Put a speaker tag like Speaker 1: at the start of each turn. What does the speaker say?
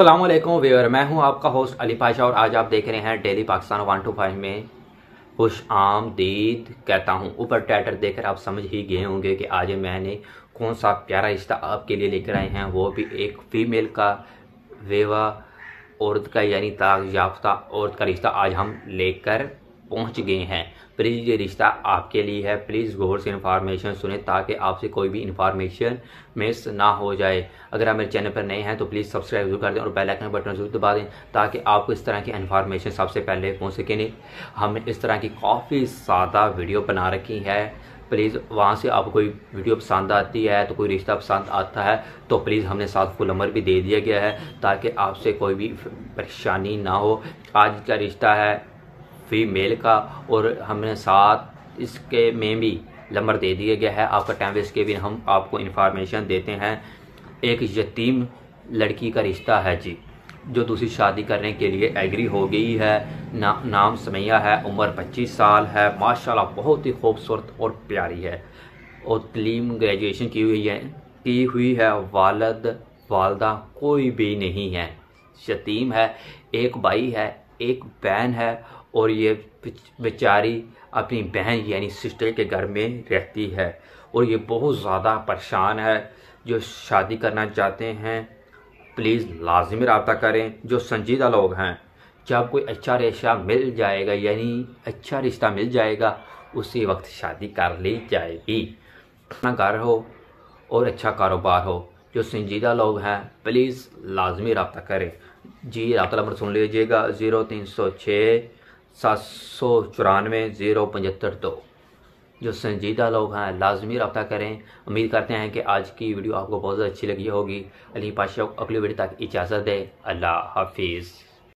Speaker 1: Aslam where मैं हूं आपका होस्ट अली पाशा और आज आप देख रहे हैं daily Pakistan one two five में खुश आमदीद कहता हूं ऊपर टाइटल देखकर आप समझ ही गए होंगे कि आज मैंने कौन सा प्यारा रिश्ता आपके लिए लेकर आए हैं वो भी एक फ़ीमेल का वेवा औरत का यानी ताक याफ्ता औरत का रिश्ता आज हम लेकर पहुंच गए हैं प्लीज़ ये रिश्ता आपके लिए है प्लीज़ गौर से इन्फॉर्मेशन सुने ताकि आपसे कोई भी इन्फॉर्मेशन मिस ना हो जाए अगर आप मेरे चैनल पर नए हैं तो प्लीज़ सब्सक्राइब जरूर कर दें और बेल आइकन बटन जरूर दबा दें ताकि आपको इस तरह की इन्फॉर्मेशन सबसे पहले पहुँच नहीं हमने इस तरह की काफ़ी सादा वीडियो बना रखी है प्लीज़ वहाँ से आपको कोई वीडियो पसंद आती है तो कोई रिश्ता पसंद आता है तो प्लीज़ हमने साथ फुल नंबर भी दे दिया गया है ताकि आपसे कोई भी परेशानी ना हो आज का रिश्ता है फीमेल का और हमने साथ इसके में भी नंबर दे दिया गया है आपका टाइम वेस्ट के भी हम आपको इन्फॉर्मेशन देते हैं एक यतीम लड़की का रिश्ता है जी जो दूसरी शादी करने के लिए एग्री हो गई है ना, नाम समैया है उम्र 25 साल है माशाल्लाह बहुत ही खूबसूरत और प्यारी है और तलीम ग्रेजुएशन की हुई है की हुई है वालद वालदा कोई भी नहीं है यतीम है एक भाई है एक बहन है और ये बेचारी अपनी बहन यानी सिस्टर के घर में रहती है और ये बहुत ज़्यादा परेशान है जो शादी करना चाहते हैं प्लीज़ लाजमी रबता करें जो संजीदा लोग हैं जब कोई अच्छा रिश्ता मिल जाएगा यानी अच्छा रिश्ता मिल जाएगा उसी वक्त शादी कर ली जाएगी अपना घर हो और अच्छा कारोबार हो जो संजीदा लोग हैं प्लीज़ लाजमी रबता करें जी रबता नंबर सुन लीजिएगा ज़ीरो तीन सौ छः सात सौ चौरानवे ज़ीरो पचहत्तर दो जो संजीदा लोग हैं लाजमी रब्ता करें उम्मीद करते हैं कि आज की वीडियो आपको बहुत अच्छी लगी होगी अली पाशाह अगली वीडियो तक इजाज़त दे अल्लाह हाफिज़